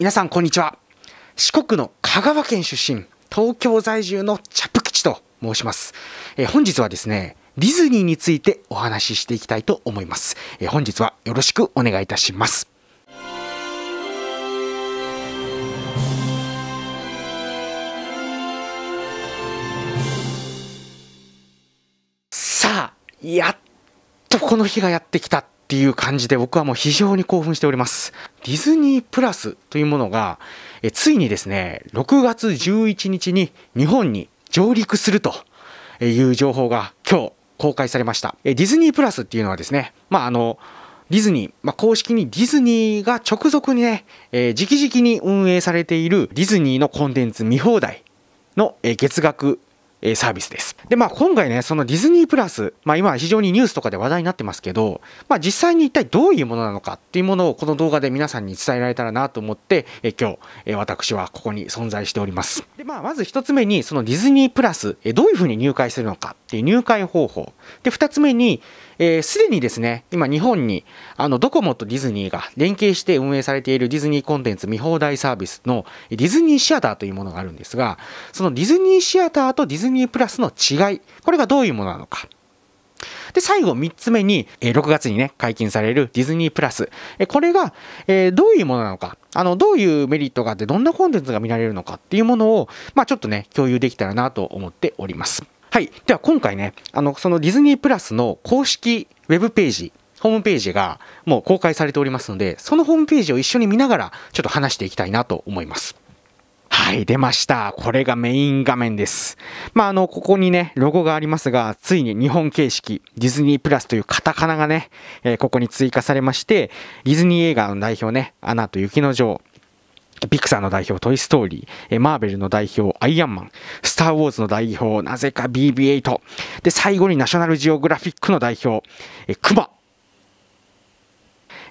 皆さんこんにちは四国の香川県出身東京在住のチャップ吉と申します、えー、本日はですねディズニーについてお話ししていきたいと思います、えー、本日はよろしくお願いいたしますさあやっとこの日がやってきたっていう感じで僕はもう非常に興奮しております。ディズニープラスというものが、えついにですね、6月11日に日本に上陸するという情報が今日公開されました。えディズニープラスっていうのはですね、まああの、ディズニー、まあ、公式にディズニーが直属にね、えー、直々に運営されているディズニーのコンテンツ見放題の、え月額えサービスです。で、まあ今回ね、そのディズニープラス、まあ今非常にニュースとかで話題になってますけど、まあ実際に一体どういうものなのかっていうものをこの動画で皆さんに伝えられたらなと思って、え今日、え私はここに存在しております。で、まあまず1つ目に、そのディズニープラス、えどういうふうに入会するのかっていう入会方法。で、2つ目に、えー、すでにですね、今日本に、あの、ドコモとディズニーが連携して運営されているディズニーコンテンツ見放題サービスのディズニーシアターというものがあるんですが、そのディズニーシアターとディズニープラスの違い、これがどういうものなのか。で、最後3つ目に、え6月にね、解禁されるディズニープラス。えこれが、えどういうものなのか、あの、どういうメリットがあって、どんなコンテンツが見られるのかっていうものを、まあちょっとね、共有できたらなと思っております。はい。では今回ね、あの、そのディズニープラスの公式ウェブページ、ホームページがもう公開されておりますので、そのホームページを一緒に見ながらちょっと話していきたいなと思います。はい、出ました。これがメイン画面です。まあ、あの、ここにね、ロゴがありますが、ついに日本形式、ディズニープラスというカタカナがね、えー、ここに追加されまして、ディズニー映画の代表ね、アナと雪の女王、ピクサーの代表、トイ・ストーリー、マーベルの代表、アイアンマン、スター・ウォーズの代表、なぜか BB8、で、最後にナショナルジオグラフィックの代表、クマ、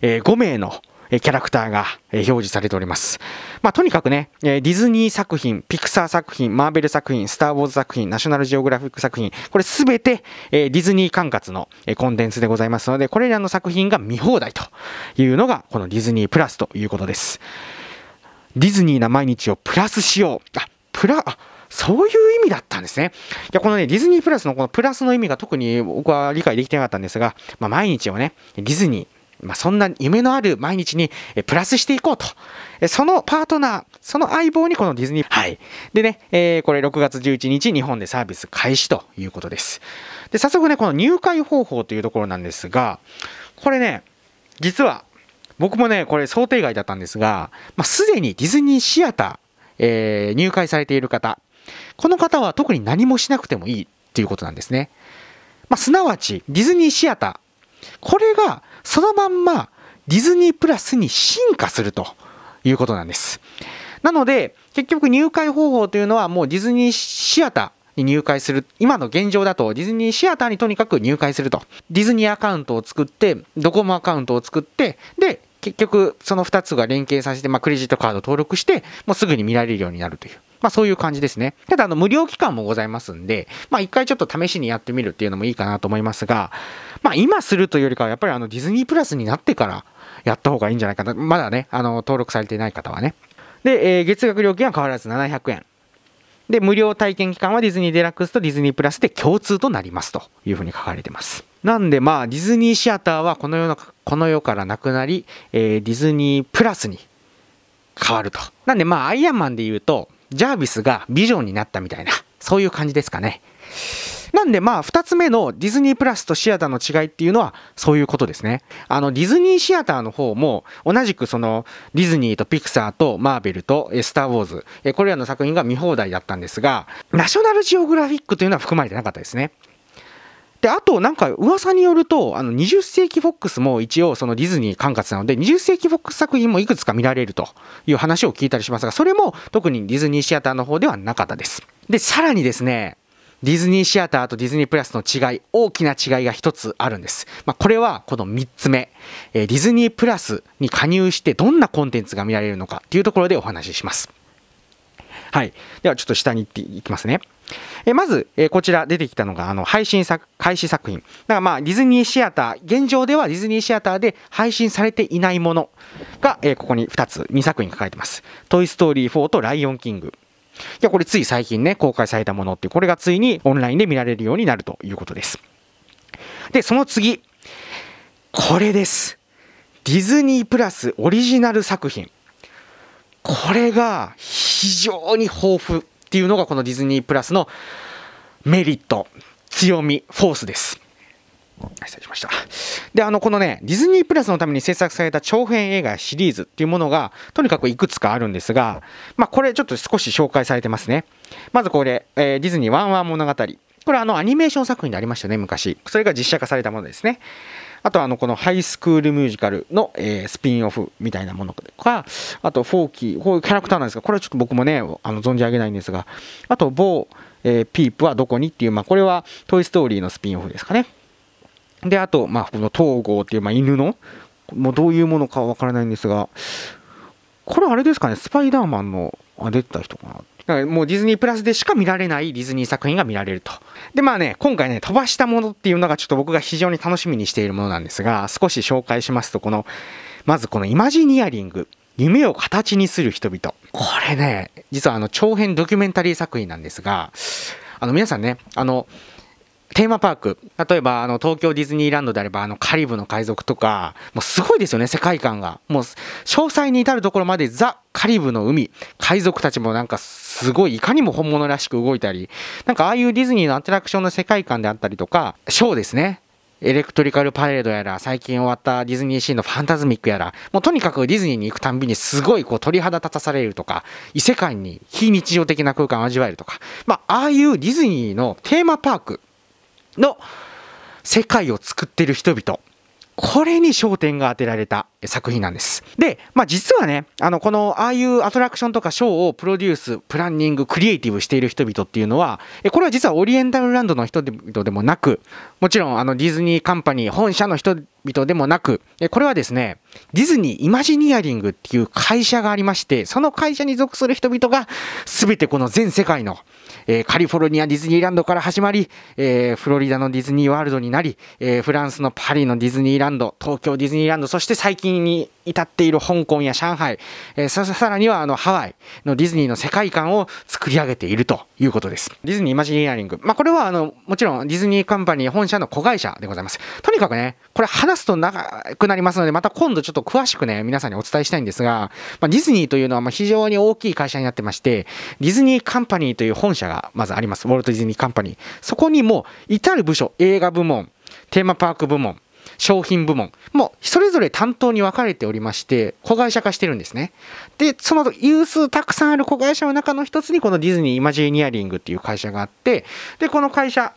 えー、5名のキャラクターが表示されております。まあ、とにかくね、ディズニー作品、ピクサー作品、マーベル作品、スター・ウォーズ作品、ナショナルジオグラフィック作品、これすべてディズニー管轄のコンテンツでございますので、これらの作品が見放題というのが、このディズニープラスということです。ディズニーな毎日をプラスしよう。あ、プラ、あ、そういう意味だったんですね。いや、このね、ディズニープラスのこのプラスの意味が特に僕は理解できてなかったんですが、まあ、毎日をね、ディズニー、まあ、そんな夢のある毎日にプラスしていこうと。そのパートナー、その相棒にこのディズニー、はい。でね、えー、これ6月11日、日本でサービス開始ということです。で、早速ね、この入会方法というところなんですが、これね、実は僕もね、これ想定外だったんですが、まあ、すでにディズニーシアター、えー、入会されている方、この方は特に何もしなくてもいいっていうことなんですね。まあ、すなわち、ディズニーシアター。これが、そのまんま、ディズニープラスに進化するということなんです。なので、結局入会方法というのは、もうディズニーシアター、に入会する今の現状だとディズニーシアターにとにかく入会するとディズニーアカウントを作ってドコモアカウントを作ってで結局その2つが連携させて、まあ、クレジットカード登録してもうすぐに見られるようになるという。まあそういう感じですね。ただあの無料期間もございますんで、まあ一回ちょっと試しにやってみるっていうのもいいかなと思いますが、まあ今するというよりかはやっぱりあのディズニープラスになってからやった方がいいんじゃないかな。まだね、あの登録されていない方はね。で、えー、月額料金は変わらず700円。で、無料体験期間はディズニーデラックスとディズニープラスで共通となりますというふうに書かれてます。なんでまあディズニーシアターはこの世のこの世からなくなり、えー、ディズニープラスに変わると。なんでまあアイアンマンで言うとジャービスがビジョンになったみたいなそういう感じですかね。なんでまあ2つ目のディズニープラスとシアターの違いっていうのはそういうことですね。あのディズニーシアターの方も同じくそのディズニーとピクサーとマーベルとスター・ウォーズこれらの作品が見放題だったんですがナショナルジオグラフィックというのは含まれてなかったですね。であとなんか噂によるとあの20世紀フォックスも一応そのディズニー管轄なので20世紀フォックス作品もいくつか見られるという話を聞いたりしますがそれも特にディズニーシアターの方ではなかったですでさらにですねディズニーシアターとディズニープラスの違い、大きな違いが1つあるんです。まあ、これはこの3つ目、えディズニープラスに加入してどんなコンテンツが見られるのかというところでお話しします。はい。ではちょっと下に行っていきますね。えまず、えこちら出てきたのがあの配信作開始作品だからまあディズニーシアター現状ではディズニーシアターで配信されていないものが、えここに2つ2作品書かれてます「トイ・ストーリー4」と「ライオンキング」いやこれつい最近ね公開されたものってこれがついにオンラインで見られるようになるということですでその次これですディズニープラスオリジナル作品これが非常に豊富っていうのがこのディズニープラスのメリット、強み、フォースです。失礼しました。で、あの、このね、ディズニープラスのために制作された長編映画シリーズっていうものが、とにかくいくつかあるんですが、まあ、これちょっと少し紹介されてますね。まずこれ、えー、ディズニーワンワン物語。これあのアニメーション作品でありましたね、昔。それが実写化されたものですね。あとあのこのハイスクールミュージカルの、えスピンオフみたいなものとか、あとフォーキー、こういうキャラクターなんですが、これはちょっと僕もね、あの存じ上げないんですが、あと某、えピープはどこにっていう、まあ、これはトイ・ストーリーのスピンオフですかね。で、あと、まあ、この東郷っていう、まあ、犬の、もうどういうものかはわからないんですが、これあれですかね、スパイダーマンの、あ、出てた人かなだからもうディズニープラスでしか見られないディズニー作品が見られると。で、まあね、今回ね、飛ばしたものっていうのがちょっと僕が非常に楽しみにしているものなんですが、少し紹介しますと、この、まずこのイマジニアリング。夢を形にする人々。これね、実はあの長編ドキュメンタリー作品なんですが、あの皆さんね、あの、テーマパーク例えばあの東京ディズニーランドであればあのカリブの海賊とかもうすごいですよね世界観がもう詳細に至るところまでザ・カリブの海海賊たちもなんかすごいいかにも本物らしく動いたりなんかああいうディズニーのアトラクションの世界観であったりとかショーですねエレクトリカルパレードやら最近終わったディズニーシーのファンタズミックやらもうとにかくディズニーに行くたんびにすごいこう鳥肌立たされるとか異世界に非日常的な空間を味わえるとかまあああいうディズニーのテーマパークの世界を作ってる人々。これに焦点が当てられた作品なんです。で、まあ実はね、あの、この、ああいうアトラクションとかショーをプロデュース、プランニング、クリエイティブしている人々っていうのは、これは実はオリエンタルランドの人々でもなく、もちろんあのディズニーカンパニー本社の人々でもなく、これはですね、ディズニーイマジニアリングっていう会社がありまして、その会社に属する人々が、全てこの全世界のえカリフォルニアディズニーランドから始まり、えフロリダのディズニーワールドになり、えフランスのパリのディズニーランド東京ディズニーランドそして最近に至っている香港や上海、えー、ささらにはあのハワイのディズニーの世界観を作り上げているということです。ディズニーイマジニアリング。まあ、これはあのもちろんディズニーカンパニー本社の子会社でございます。とにかくね、これ話すと長くなりますので、また今度ちょっと詳しくね、皆さんにお伝えしたいんですが、まあ、ディズニーというのはま非常に大きい会社になってまして、ディズニーカンパニーという本社がまずあります。ウォルト・ディズニーカンパニー。そこにもう至る部署、映画部門、テーマパーク部門、商品部門もうそれぞれ担当に分かれておりまして子会社化してるんですねでその有数たくさんある子会社の中の一つにこのディズニーイマジニアリングっていう会社があってでこの会社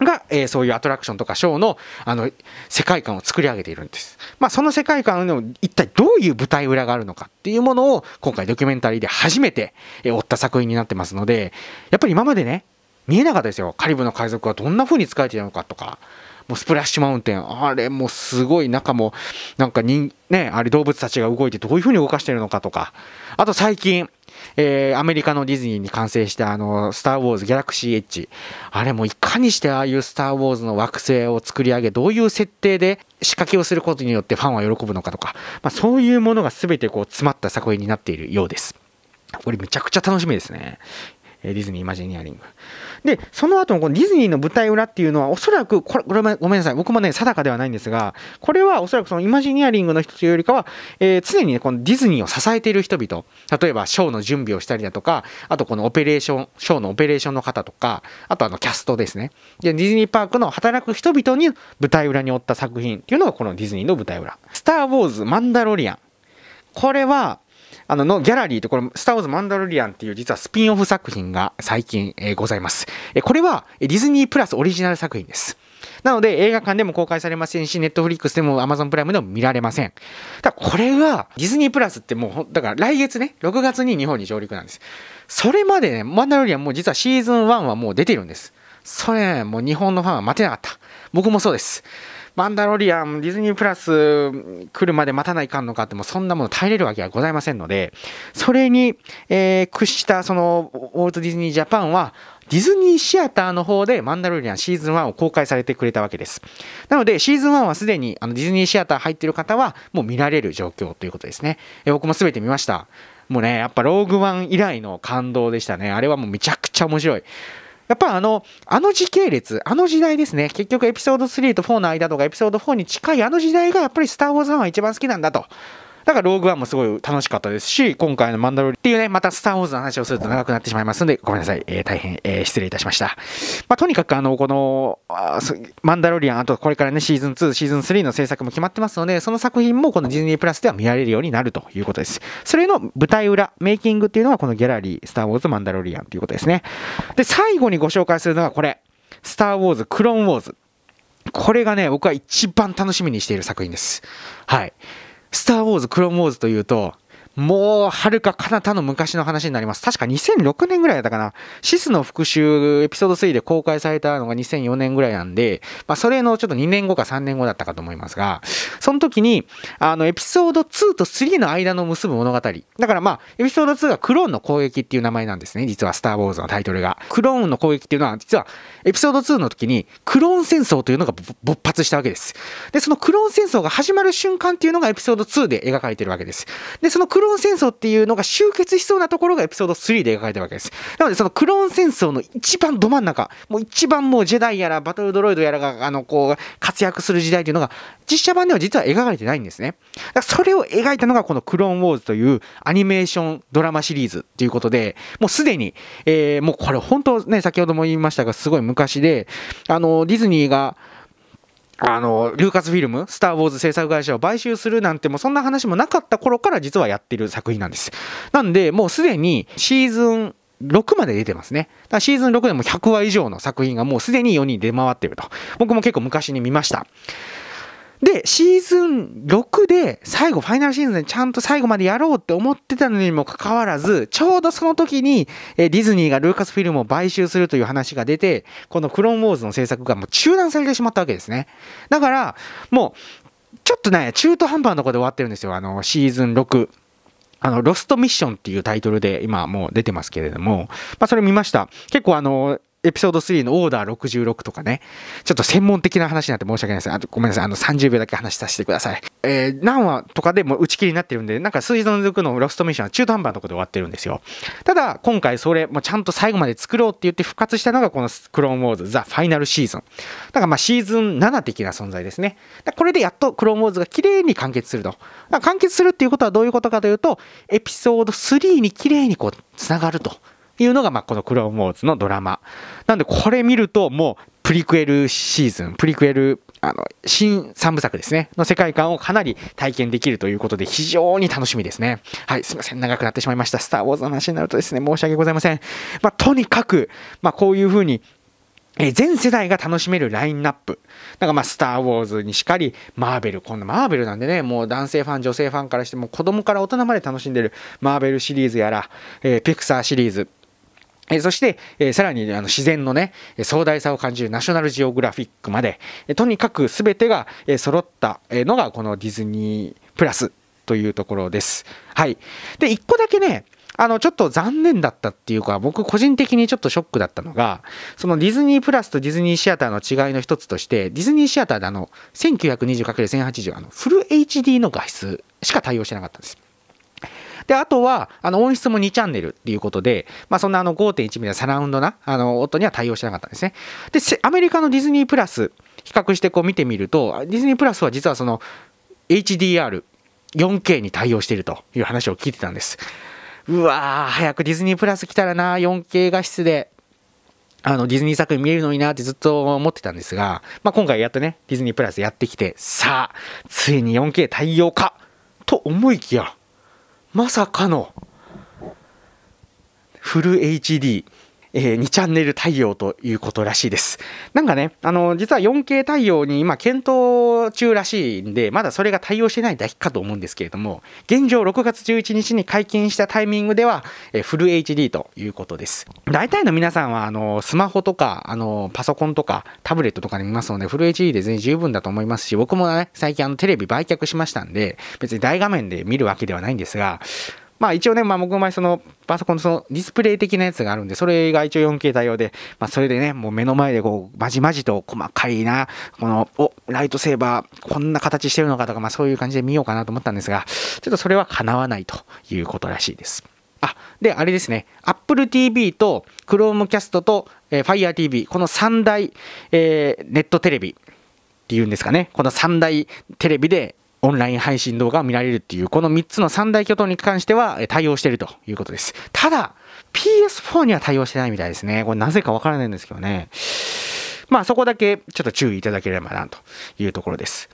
が、えー、そういうアトラクションとかショーのあの世界観を作り上げているんです。まあ、その世界観の一体どういう舞台裏があるのかっていうものを今回ドキュメンタリーで初めて、えー、追った作品になってますのでやっぱり今までね見えなかったですよカリブの海賊はどんな風に使えているのかとかもうスプラッシュマウンテン、あれもうすごい中も、なんか人、ね、あれ動物たちが動いてどういう風に動かしてるのかとか、あと最近、えー、アメリカのディズニーに完成したあの、スター・ウォーズ・ギャラクシー・エッジ。あれもいかにしてああいうスター・ウォーズの惑星を作り上げ、どういう設定で仕掛けをすることによってファンは喜ぶのかとか、まあ、そういうものが全てこう詰まった作品になっているようです。これめちゃくちゃ楽しみですね。ディズニー・イマジニアリング。で、その後のこのディズニーの舞台裏っていうのは、おそらくこれ、ごめんなさい、僕もね、定かではないんですが、これはおそらくそのイマジニアリングの人というよりかは、えー、常にね、このディズニーを支えている人々、例えばショーの準備をしたりだとか、あとこのオペレーション、ショーのオペレーションの方とか、あとあのキャストですね。で、ディズニーパークの働く人々に舞台裏におった作品っていうのがこのディズニーの舞台裏。スター・ウォーズ・マンダロリアン。これは、あの、のギャラリーと、これ、スター・ウォーズ・マンダロリアンっていう実はスピンオフ作品が最近、えー、ございます。えこれは、ディズニープラスオリジナル作品です。なので映画館でも公開されませんし、ネットフリックスでも Amazon プライムでも見られません。ただこれは、ディズニープラスってもう、だから来月ね、6月に日本に上陸なんです。それまでね、マンダロリアンも実はシーズン1はもう出てるんです。それ、ね、もう日本のファンは待てなかった。僕もそうです。マンダロリアン、ディズニープラス来るまで待たないかんのかって、もうそんなもの耐えれるわけはございませんので、それに、えー、屈した、その、ウォルト・ディズニー・ジャパンは、ディズニーシアターの方でマンダロリアンシーズン1を公開されてくれたわけです。なので、シーズン1はすでにあのディズニーシアター入ってる方はもう見られる状況ということですね。え僕も全て見ました。もうね、やっぱローグワン以来の感動でしたね。あれはもうめちゃくちゃ面白い。やっぱあの、あの時系列、あの時代ですね。結局エピソード3と4の間とかエピソード4に近いあの時代がやっぱりスター・ウォーズファンは一番好きなんだと。だからローグワンもすごい楽しかったですし、今回のマンダロリっていうね、またスター・ウォーズの話をすると長くなってしまいますので、ごめんなさい。えー、大変、えー、失礼いたしました。まあ、とにかくあの、この、マンダロリアン、あとこれからね、シーズン2、シーズン3の制作も決まってますので、その作品もこのディズニープラスでは見られるようになるということです。それの舞台裏、メイキングっていうのはこのギャラリー、スター・ウォーズ・マンダロリアンということですね。で、最後にご紹介するのがこれ、スター・ウォーズ・クローン・ウォーズ。これがね、僕は一番楽しみにしている作品です。はい。スター・ウォーズ、クローン・ウォーズというと、もう、はるか彼方の昔の話になります。確か2006年ぐらいだったかな。シスの復讐エピソード3で公開されたのが2004年ぐらいなんで、まあ、それのちょっと2年後か3年後だったかと思いますが、その時に、あの、エピソード2と3の間の結ぶ物語。だからまあ、エピソード2がクローンの攻撃っていう名前なんですね。実は、スター・ウォーズのタイトルが。クローンの攻撃っていうのは、実は、エピソード2の時に、クローン戦争というのが勃発したわけです。で、そのクローン戦争が始まる瞬間っていうのがエピソード2で描かれてるわけです。で、そのクロローン戦争っていうのが終結しそうなところがエピソード3で描かれてるわけです。なので、そのクローン戦争の一番ど真ん中、もう一番もうジェダイやらバトルドロイドやらが、あの、こう、活躍する時代というのが、実写版では実は描かれてないんですね。だからそれを描いたのがこのクローンウォーズというアニメーションドラマシリーズということで、もうすでに、えー、もうこれ本当ね、先ほども言いましたが、すごい昔で、あの、ディズニーが、あの、ルーカスフィルム、スター・ウォーズ制作会社を買収するなんてもうそんな話もなかった頃から実はやってる作品なんです。なんで、もうすでにシーズン6まで出てますね。だからシーズン6でも100話以上の作品がもうすでに4人出回ってると。僕も結構昔に見ました。で、シーズン6で最後、ファイナルシーズンでちゃんと最後までやろうって思ってたのにもかかわらず、ちょうどその時に、ディズニーがルーカスフィルムを買収するという話が出て、このクローンウォーズの制作がもう中断されてしまったわけですね。だから、もう、ちょっとね、中途半端なところで終わってるんですよ、あの、シーズン6。あの、ロストミッションっていうタイトルで今もう出てますけれども、まあそれ見ました。結構あの、エピソード3のオーダー66とかね、ちょっと専門的な話になって申し訳ないです。あごめんなさい、あの30秒だけ話させてください。えー、何話とかでも打ち切りになってるんで、なんか水道の族のロストミッションは中途半端なとこで終わってるんですよ。ただ、今回それ、もちゃんと最後まで作ろうって言って復活したのがこのクローンウォーズザ・ファイナルシーズン。だからまあシーズン7的な存在ですね。これでやっとクローンウォーズが綺麗に完結すると。完結するっていうことはどういうことかというと、エピソード3に綺麗にこう、つながると。いうのが、まあ、このクローンウォーズのドラマ。なんで、これ見ると、もう、プリクエルシーズン、プリクエル、あの、新三部作ですね、の世界観をかなり体験できるということで、非常に楽しみですね。はい、すみません、長くなってしまいました。スター・ウォーズの話になるとですね、申し訳ございません。まあ、とにかく、まあ、こういうふうに、え全世代が楽しめるラインナップ。なんかまあ、スター・ウォーズにしかり、マーベル、こんなマーベルなんでね、もう男性ファン、女性ファンからしても、子供から大人まで楽しんでるマーベルシリーズやら、えー、ピクサーシリーズ、そして、えさらにあの自然のね、壮大さを感じるナショナルジオグラフィックまで、とにかくすべてが、え揃ったのがこのディズニープラスというところです。はい。で、1個だけね、あの、ちょっと残念だったっていうか、僕個人的にちょっとショックだったのが、そのディズニープラスとディズニーシアターの違いの一つとして、ディズニーシアターであの、1920×1080、あの、フル HD の画質しか対応してなかったんです。で、あとは、あの、音質も2チャンネルっていうことで、まあ、そんなあの5.1ミリサラウンドな、あの、音には対応してなかったんですね。で、アメリカのディズニープラス、比較してこう見てみると、ディズニープラスは実はその、HDR、4K に対応しているという話を聞いてたんです。うわー、早くディズニープラス来たらな、4K 画質で、あの、ディズニー作品見れるのになってずっと思ってたんですが、まあ、今回やっとね、ディズニープラスやってきて、さあ、ついに 4K 対応かと思いきや、まさかのフル HD えー、2チャンネル対応ということらしいです。なんかね、あの、実は 4K 対応に今検討中らしいんで、まだそれが対応してないだけかと思うんですけれども、現状6月11日に解禁したタイミングでは、えー、フル HD ということです。大体の皆さんは、あの、スマホとか、あの、パソコンとか、タブレットとかで見ますので、フル HD で全然十分だと思いますし、僕もね、最近あの、テレビ売却しましたんで、別に大画面で見るわけではないんですが、まあ一応ね、まあ僕の前そのパソコンのそのディスプレイ的なやつがあるんで、それが一応 4K 対応で、まあそれでね、もう目の前でこう、まじまじと細かいな、この、お、ライトセーバー、こんな形してるのかとか、まあそういう感じで見ようかなと思ったんですが、ちょっとそれは叶わないということらしいです。あ、で、あれですね、Apple TV と Chromecast と、えー、Fire TV、この3大、えー、ネットテレビっていうんですかね、この3大テレビでオンライン配信動画を見られるっていう、この3つの3大巨頭に関しては対応しているということです。ただ、PS4 には対応してないみたいですね。これなぜかわからないんですけどね。まあそこだけちょっと注意いただければなというところです。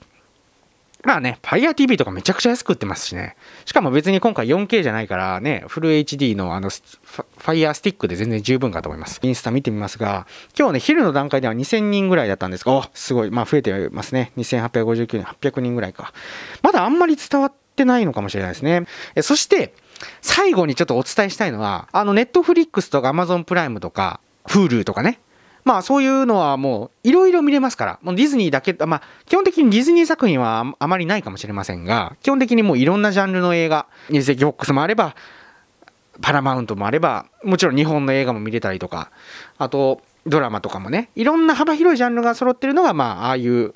まあね、Fire TV とかめちゃくちゃ安く売ってますしね。しかも別に今回 4K じゃないからね、フル HD のあの、Fire スティックで全然十分かと思います。インスタ見てみますが、今日ね、昼の段階では2000人ぐらいだったんですが、おすごい、まあ増えてますね。2859人、800人ぐらいか。まだあんまり伝わってないのかもしれないですね。えそして、最後にちょっとお伝えしたいのは、あの、Netflix とか Amazon プライムとか、Hulu とかね、まあそういうのはもういろいろ見れますから、もうディズニーだけ、まあ基本的にディズニー作品はあまりないかもしれませんが、基本的にもういろんなジャンルの映画、ニュースフォックスもあれば、パラマウントもあれば、もちろん日本の映画も見れたりとか、あとドラマとかもね、いろんな幅広いジャンルが揃ってるのが、まあああいう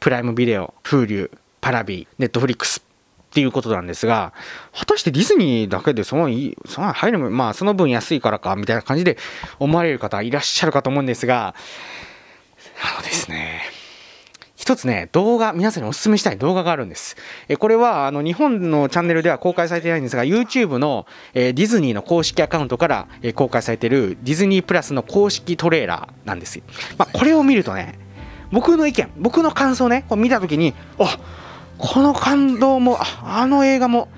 プライムビデオ、Hulu、パラビー、ネットフリックスっていうことなんですが、果たしてディズニーだけでそのいい、その入るまあその分安いからか、みたいな感じで思われる方いらっしゃるかと思うんですが、あのですね、一つね、動画、皆さんにお勧めしたい動画があるんです。えこれは、あの、日本のチャンネルでは公開されてないんですが、YouTube の、えディズニーの公式アカウントから、え公開されているディズニープラスの公式トレーラーなんですよ。まあ、これを見るとね、僕の意見、僕の感想ね、こう見たときに、あこの感動もあの映画も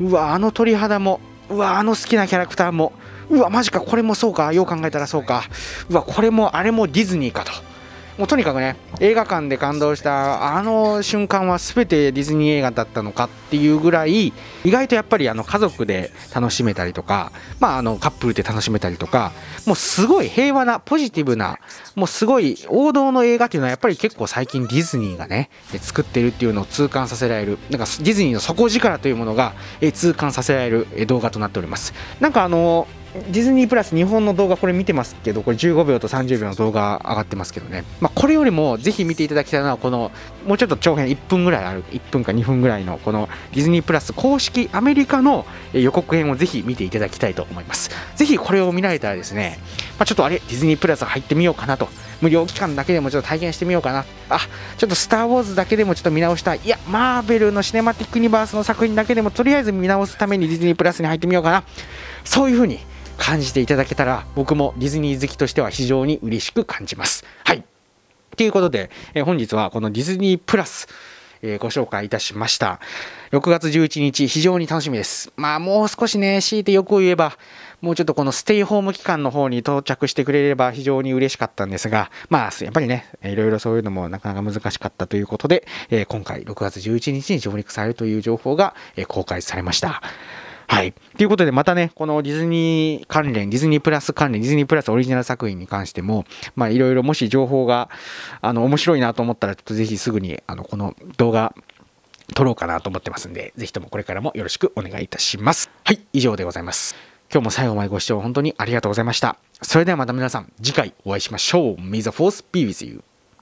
うわあの鳥肌もうわあの好きなキャラクターもうわマジかこれもそうかよう考えたらそうかうわこれもあれもディズニーかと。もうとにかくね映画館で感動したあの瞬間は全てディズニー映画だったのかっていうぐらい意外とやっぱりあの家族で楽しめたりとか、まあ、あのカップルで楽しめたりとかもうすごい平和なポジティブなもうすごい王道の映画っていうのはやっぱり結構最近ディズニーがね作ってるっていうのを痛感させられるなんかディズニーの底力というものが痛感させられる動画となっておりますなんかあのーディズニープラス日本の動画これ見てますけどこれ15秒と30秒の動画上がってますけどね、まあ、これよりもぜひ見ていただきたいのはこのもうちょっと長編1分ぐらいある1分か2分ぐらいのこのディズニープラス公式アメリカの予告編をぜひ見ていただきたいと思いますぜひこれを見られたらですね、まあ、ちょっとあれディズニープラス入ってみようかなと無料期間だけでもちょっと体験してみようかなあちょっと「スター・ウォーズ」だけでもちょっと見直したいいやマーベルのシネマティック・ユニバースの作品だけでもとりあえず見直すためにディズニープラスに入ってみようかなそういうふうに感じていただけたら僕もディズニー好きとしては非常に嬉しく感じます。はいということで、え本日はこのディズニープラスえご紹介いたしました。6月11日、非常に楽しみです。まあ、もう少しね、強いてよく言えば、もうちょっとこのステイホーム期間の方に到着してくれれば非常に嬉しかったんですが、まあ、やっぱりね、いろいろそういうのもなかなか難しかったということで、え今回6月11日に上陸されるという情報が、え公開されました。はい。ということで、またね、このディズニー関連、ディズニープラス関連、ディズニープラスオリジナル作品に関しても、まあ、いろいろもし情報が、あの、面白いなと思ったら、ちょっとぜひすぐに、あの、この動画、撮ろうかなと思ってますんで、ぜひともこれからもよろしくお願いいたします。はい、以上でございます。今日も最後までご視聴本当にありがとうございました。それではまた皆さん、次回お会いしましょう。May the force be with you.